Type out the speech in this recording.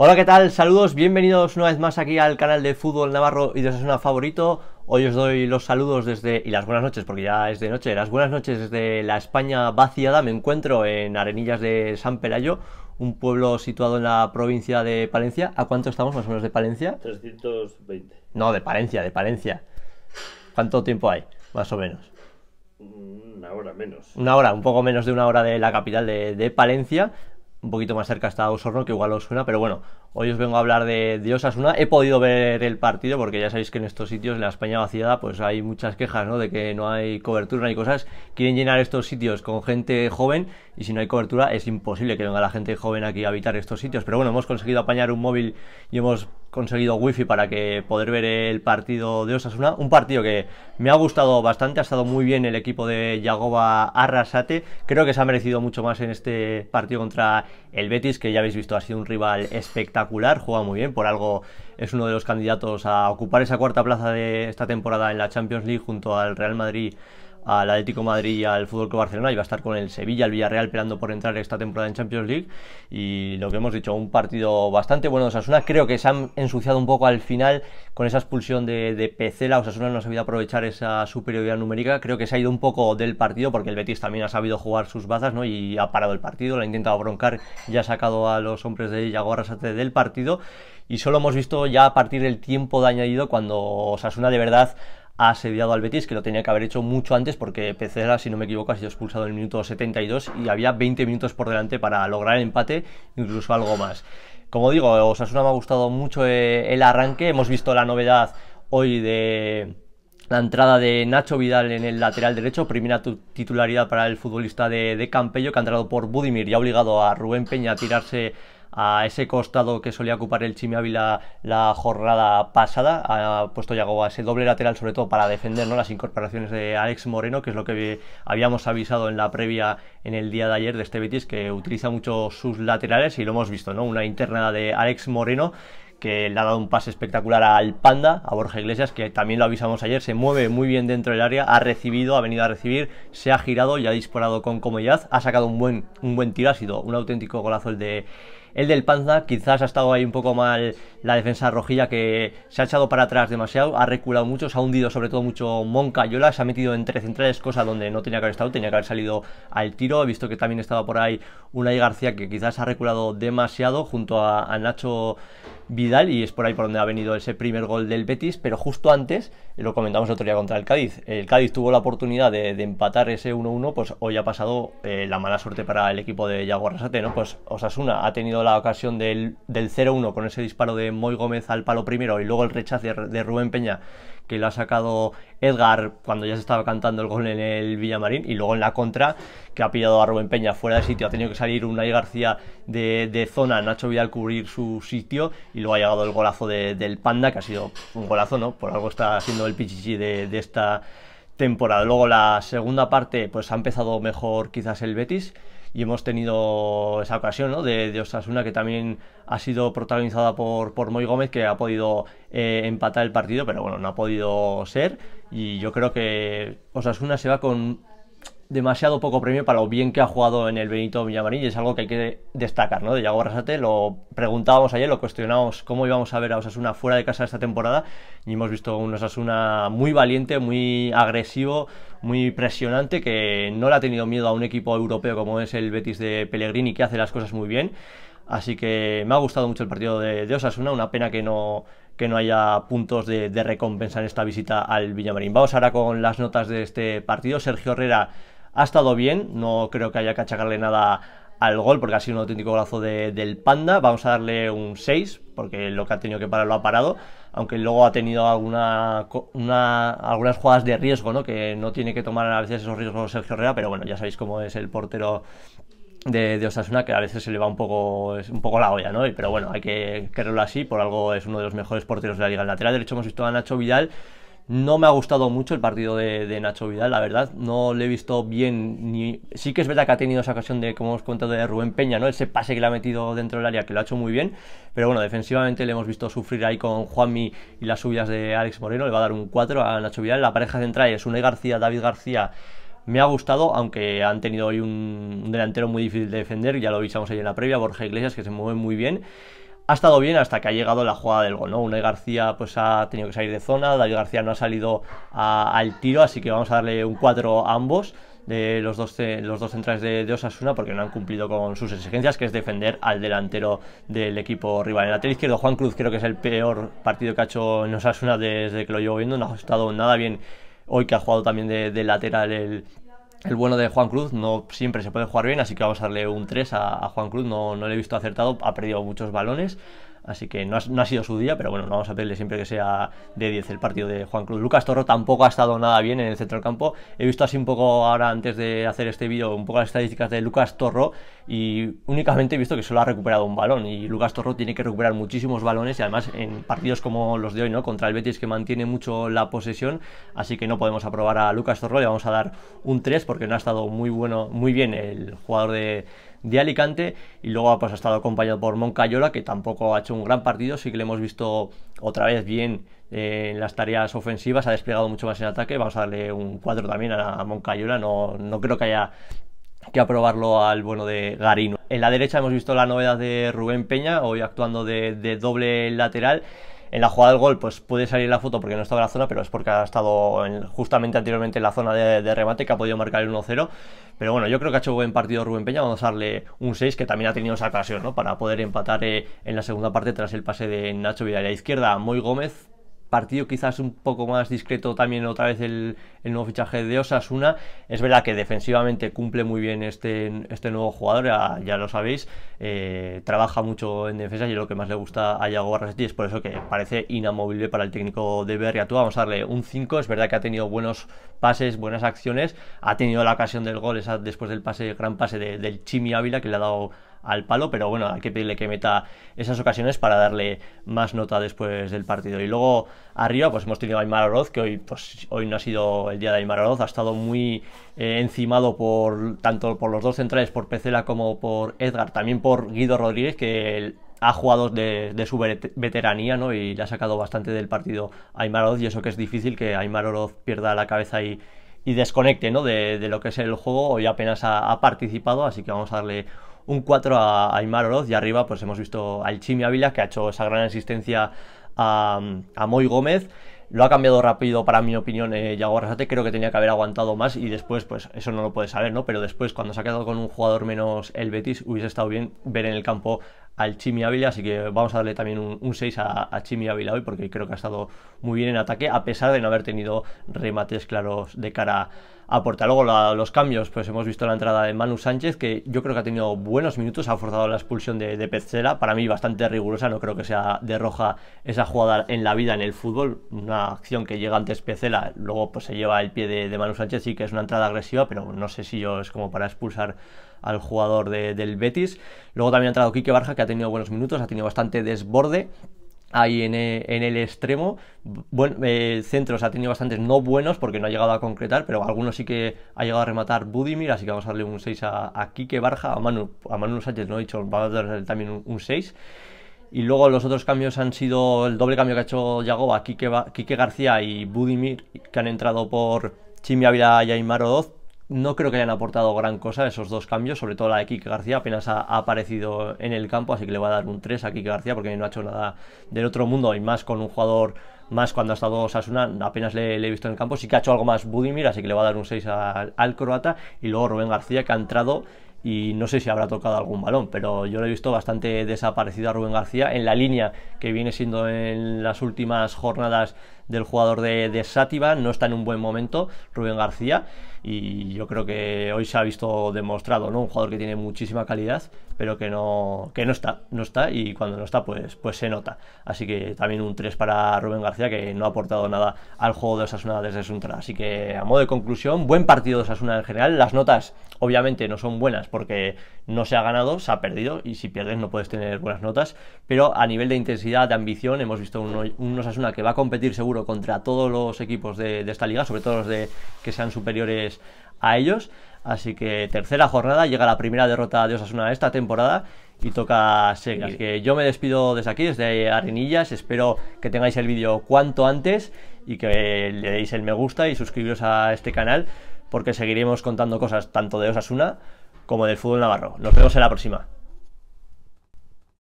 Hola, ¿qué tal? Saludos, bienvenidos una vez más aquí al canal de Fútbol Navarro y de Osasuna Favorito. Hoy os doy los saludos desde, y las buenas noches, porque ya es de noche, las buenas noches desde la España vaciada. Me encuentro en Arenillas de San Pelayo, un pueblo situado en la provincia de Palencia. ¿A cuánto estamos más o menos de Palencia? 320. No, de Palencia, de Palencia. ¿Cuánto tiempo hay, más o menos? Mm, una hora menos. Una hora, un poco menos de una hora de la capital de, de Palencia un poquito más cerca está Osorno, que igual os suena, pero bueno, hoy os vengo a hablar de, Dios. Osasuna. He podido ver el partido, porque ya sabéis que en estos sitios, en la España vaciada, pues hay muchas quejas, ¿no? De que no hay cobertura, ni cosas. Quieren llenar estos sitios con gente joven, y si no hay cobertura, es imposible que venga la gente joven aquí a habitar estos sitios. Pero bueno, hemos conseguido apañar un móvil y hemos conseguido wifi para que poder ver el partido de Osasuna. Un partido que me ha gustado bastante, ha estado muy bien el equipo de Jagoba Arrasate. Creo que se ha merecido mucho más en este partido contra el Betis, que ya habéis visto ha sido un rival espectacular, juega muy bien, por algo es uno de los candidatos a ocupar esa cuarta plaza de esta temporada en la Champions League junto al Real Madrid al Atlético Madrid y al Fútbol Club Barcelona y va a estar con el Sevilla, el Villarreal esperando por entrar esta temporada en Champions League y lo que hemos dicho, un partido bastante bueno de Osasuna, creo que se han ensuciado un poco al final con esa expulsión de, de Pecela, Osasuna no ha sabido aprovechar esa superioridad numérica, creo que se ha ido un poco del partido porque el Betis también ha sabido jugar sus bazas ¿no? y ha parado el partido, lo ha intentado broncar, ya ha sacado a los hombres de Iago del partido y solo hemos visto ya a partir del tiempo de añadido cuando Osasuna de verdad ha asediado al Betis, que lo tenía que haber hecho mucho antes, porque Pecera, si no me equivoco, ha sido expulsado en el minuto 72 y había 20 minutos por delante para lograr el empate, incluso algo más. Como digo, Osasuna me ha gustado mucho eh, el arranque, hemos visto la novedad hoy de la entrada de Nacho Vidal en el lateral derecho, primera titularidad para el futbolista de, de Campello, que ha entrado por Budimir y ha obligado a Rubén Peña a tirarse a ese costado que solía ocupar el Chimi Ávila la jornada pasada. Ha puesto ya ese doble lateral, sobre todo para defender las incorporaciones de Alex Moreno, que es lo que habíamos avisado en la previa en el día de ayer de este Betis, que utiliza mucho sus laterales y lo hemos visto, ¿no? Una interna de Alex Moreno que le ha dado un pase espectacular al Panda, a Borja Iglesias, que también lo avisamos ayer, se mueve muy bien dentro del área, ha recibido, ha venido a recibir, se ha girado y ha disparado con comodidad, ha sacado un buen, un buen tiro, ha sido un auténtico golazo el de el del Panza quizás ha estado ahí un poco mal la defensa rojilla que se ha echado para atrás demasiado, ha reculado mucho, se ha hundido sobre todo mucho Monca yo se ha metido entre centrales, cosa donde no tenía que haber estado, tenía que haber salido al tiro. He visto que también estaba por ahí Unai García que quizás ha reculado demasiado junto a, a Nacho Vidal y es por ahí por donde ha venido ese primer gol del Betis, pero justo antes, eh, lo comentamos el otro día contra el Cádiz, el Cádiz tuvo la oportunidad de, empatar ese 1-1, pues hoy ha pasado eh, la mala suerte para el equipo de Yago Arrasate, ¿no? Pues Osasuna ha tenido la ocasión del, 0-1 con ese disparo de Moy Gómez al palo primero y luego el rechazo de Rubén Peña que lo ha sacado Edgar cuando ya se estaba cantando el gol en el Villamarín y luego en la contra que ha pillado a Rubén Peña fuera de sitio, ha tenido que salir Unai García de, zona, Nacho Vidal cubrir su sitio y luego ha llegado el golazo del Panda que ha sido un golazo, ¿no? Por algo está haciendo el pichichi de, de esta temporada. Luego la segunda parte pues ha empezado mejor quizás el Betis y hemos tenido esa ocasión ¿no? de, Osasuna que también ha sido protagonizada por, por Moy Gómez que ha podido eh, empatar el partido pero bueno no ha podido ser y yo creo que Osasuna se va con demasiado poco premio para lo bien que ha jugado en el Benito Villamarín y es algo que hay que destacar, ¿no? De Yago Rasate lo preguntábamos ayer, lo cuestionábamos cómo íbamos a ver a Osasuna fuera de casa esta temporada y hemos visto un Osasuna muy valiente, muy agresivo, muy presionante, que no le ha tenido miedo a un equipo europeo como es el Betis de Pellegrini, que hace las cosas muy bien. Así que me ha gustado mucho el partido de, Osasuna, una pena que no, que no haya puntos de recompensa en esta visita al Villamarín. Vamos ahora con las notas de este partido. Sergio Herrera ha estado bien, no creo que haya que achacarle nada al gol porque ha sido un auténtico golazo del Panda. Vamos a darle un 6 porque lo que ha tenido que parar lo ha parado, aunque luego ha tenido alguna, una, algunas jugadas de riesgo, ¿no? que no tiene que tomar a veces esos riesgos Sergio Herrera, pero bueno, ya sabéis cómo es el portero de, de, Osasuna que a veces se le va un poco, un poco la olla, ¿no? Pero bueno, hay que quererlo así, por algo es uno de los mejores porteros de la liga. El lateral derecho hemos visto a Nacho Vidal no me ha gustado mucho el partido de, Nacho Vidal, la verdad. No le he visto bien. Ni... Sí que es verdad que ha tenido esa ocasión de, como os contado de Rubén Peña, ¿no? Ese pase que le ha metido dentro del área, que lo ha hecho muy bien. Pero bueno, defensivamente le hemos visto sufrir ahí con Juanmi y las suyas de Alex Moreno. Le va a dar un 4 a Nacho Vidal. La pareja central es Unai García, David García me ha gustado, aunque han tenido hoy un, delantero muy difícil de defender, ya lo avisamos ahí en la previa, Borja Iglesias, que se mueve muy bien ha estado bien hasta que ha llegado la jugada del gol, ¿no? Unai García pues ha tenido que salir de zona, David García no ha salido al tiro, así que vamos a darle un 4 a ambos de los dos, centrales de, Osasuna porque no han cumplido con sus exigencias, que es defender al delantero del equipo rival. En el lateral izquierdo, Juan Cruz creo que es el peor partido que ha hecho en Osasuna desde que lo llevo viendo, no ha estado nada bien hoy que ha jugado también de lateral el el bueno de Juan Cruz no siempre se puede jugar bien, así que vamos a darle un 3 a, Juan Cruz. No, no le he visto acertado, ha perdido muchos balones. Así que no ha, sido su día, pero bueno, no vamos a pedirle siempre que sea de 10 el partido de Juan Cruz. Lucas Torro tampoco ha estado nada bien en el centro del campo. He visto así un poco ahora, antes de hacer este vídeo, un poco las estadísticas de Lucas Torro y únicamente he visto que solo ha recuperado un balón. Y Lucas Torro tiene que recuperar muchísimos balones y además en partidos como los de hoy, ¿no? Contra el Betis que mantiene mucho la posesión. Así que no podemos aprobar a Lucas Torro. Le vamos a dar un 3 porque no ha estado muy, bueno, muy bien el jugador de de Alicante y luego pues, ha estado acompañado por Moncayola que tampoco ha hecho un gran partido, sí que le hemos visto otra vez bien eh, en las tareas ofensivas, ha desplegado mucho más en ataque, vamos a darle un 4 también a, Moncayola, no, no creo que haya que aprobarlo al bueno de Garino. En la derecha hemos visto la novedad de Rubén Peña, hoy actuando de doble lateral en la jugada del gol pues puede salir la foto porque no estaba en la zona, pero es porque ha estado justamente anteriormente en la zona de, remate que ha podido marcar el 1-0. Pero bueno, yo creo que ha hecho buen partido Rubén Peña, vamos a darle un 6 que también ha tenido esa ocasión, ¿no? Para poder empatar eh, en la segunda parte tras el pase de Nacho Vidal a la izquierda, Moy Gómez partido quizás un poco más discreto también otra vez el, nuevo fichaje de Osasuna. Es verdad que defensivamente cumple muy bien este, este nuevo jugador, ya, lo sabéis, eh, trabaja mucho en defensa y es lo que más le gusta a Yago Barrasetti, es por eso que parece inamovible para el técnico de Berriatúa. Vamos a darle un 5, es verdad que ha tenido buenos pases, buenas acciones, ha tenido la ocasión del gol esa, después del pase, gran pase del Chimi Ávila que le ha dado al palo, pero bueno, hay que pedirle que meta esas ocasiones para darle más nota después del partido. Y luego arriba, pues hemos tenido a Aymar Oroz, que hoy, pues, hoy no ha sido el día de Aymar Oroz, ha estado muy eh, encimado por tanto por los dos centrales, por Pecela como por Edgar, también por Guido Rodríguez, que ha jugado de, su veteranía ¿no? y le ha sacado bastante del partido a Aymar Oroz y eso que es difícil que Aymar Oroz pierda la cabeza y, desconecte ¿no? de, lo que es el juego hoy apenas ha, ha participado así que vamos a darle un 4 a Aymar Oroz y arriba pues hemos visto al Chimi Ávila que ha hecho esa gran asistencia a, Moy Gómez lo ha cambiado rápido para mi opinión Yago eh, Arrasate, creo que tenía que haber aguantado más y después, pues eso no lo puede saber, ¿no? Pero después, cuando se ha quedado con un jugador menos el Betis, hubiese estado bien ver en el campo al Chimi Ávila, así que vamos a darle también un, 6 a, a, Chimi Ávila hoy porque creo que ha estado muy bien en ataque, a pesar de no haber tenido remates claros de cara a aporta. Luego los cambios, pues hemos visto la entrada de Manu Sánchez, que yo creo que ha tenido buenos minutos, ha forzado la expulsión de, de para mí bastante rigurosa, no creo que sea de roja esa jugada en la vida en el fútbol, una acción que llega antes Petzela, luego pues se lleva el pie de, Manu Sánchez, sí que es una entrada agresiva, pero no sé si yo es como para expulsar al jugador del Betis. Luego también ha entrado Quique Barja, que ha tenido buenos minutos, ha tenido bastante desborde ahí eh, en, el extremo. Bueno, eh, centro centros ha tenido bastantes no buenos porque no ha llegado a concretar, pero algunos sí que ha llegado a rematar Budimir, así que vamos a darle un 6 a, Kike Barja, a Manu, a Manu Sánchez, no he dicho, vamos a darle también un, 6. Y luego los otros cambios han sido el doble cambio que ha hecho Yagoba, Kike García y Budimir, que han entrado por Chimia Ávila y Aymar Odoz, no creo que hayan aportado gran cosa esos dos cambios, sobre todo la de García, apenas ha, aparecido en el campo, así que le voy a dar un 3 a Kike García porque no ha hecho nada del otro mundo y más con un jugador más cuando ha estado Sasuna, apenas le, he visto en el campo, sí que ha hecho algo más Budimir, así que le voy a dar un 6 al, al croata y luego Rubén García que ha entrado y no sé si habrá tocado algún balón, pero yo lo he visto bastante desaparecido a Rubén García en la línea que viene siendo en las últimas jornadas del jugador de, de no está en un buen momento Rubén García y yo creo que hoy se ha visto demostrado, ¿no? Un jugador que tiene muchísima calidad, pero que no, que no está, no está y cuando no está pues, pues se nota. Así que también un 3 para Rubén García que no ha aportado nada al juego de Osasuna desde su entrada. Así que a modo de conclusión, buen partido de Osasuna en general. Las notas obviamente no son buenas porque no se ha ganado, se ha perdido y si pierdes no puedes tener buenas notas, pero a nivel de intensidad, de ambición, hemos visto un, un Osasuna que va a competir seguro contra todos los equipos de, esta liga, sobre todo los de que sean superiores a ellos. Así que tercera jornada, llega la primera derrota de Osasuna esta temporada y toca seguir. que yo me despido desde aquí, desde Arenillas. Espero que tengáis el vídeo cuanto antes y que le deis el me gusta y suscribiros a este canal porque seguiremos contando cosas tanto de Osasuna como del fútbol navarro. Nos vemos en la próxima.